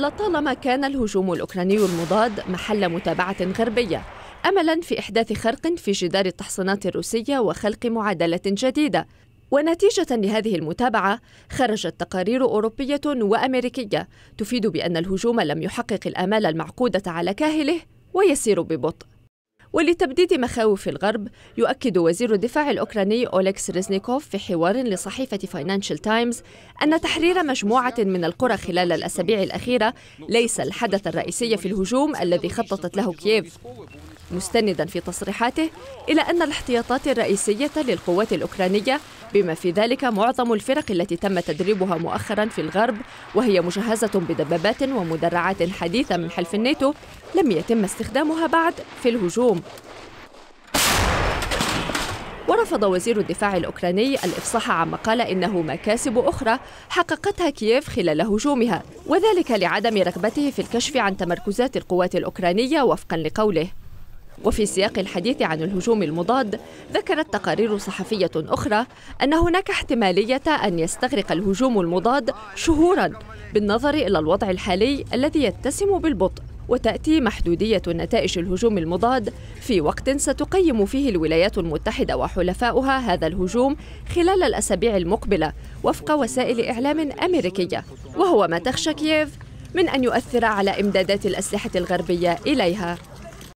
لطالما كان الهجوم الأوكراني المضاد محل متابعة غربية املا في احداث خرق في جدار التحصينات الروسيه وخلق معادله جديده ونتيجه لهذه المتابعه خرجت تقارير اوروبيه وامريكيه تفيد بان الهجوم لم يحقق الامال المعقوده على كاهله ويسير ببطء ولتبديد مخاوف الغرب يؤكد وزير الدفاع الأوكراني اوليكس ريزنيكوف في حوار لصحيفة فاينانشال تايمز أن تحرير مجموعة من القرى خلال الأسابيع الأخيرة ليس الحدث الرئيسي في الهجوم الذي خططت له كييف مستندا في تصريحاته إلى أن الاحتياطات الرئيسية للقوات الأوكرانية بما في ذلك معظم الفرق التي تم تدريبها مؤخرا في الغرب وهي مجهزة بدبابات ومدرعات حديثة من حلف الناتو لم يتم استخدامها بعد في الهجوم ورفض وزير الدفاع الأوكراني الإفصاح عما قال إنه مكاسب أخرى حققتها كييف خلال هجومها وذلك لعدم رغبته في الكشف عن تمركزات القوات الأوكرانية وفقا لقوله وفي سياق الحديث عن الهجوم المضاد ذكرت تقارير صحفية أخرى أن هناك احتمالية أن يستغرق الهجوم المضاد شهورا بالنظر إلى الوضع الحالي الذي يتسم بالبطء وتأتي محدودية نتائج الهجوم المضاد في وقت ستقيم فيه الولايات المتحدة وحلفاؤها هذا الهجوم خلال الأسابيع المقبلة وفق وسائل إعلام أمريكية وهو ما تخشى كييف من أن يؤثر على إمدادات الأسلحة الغربية إليها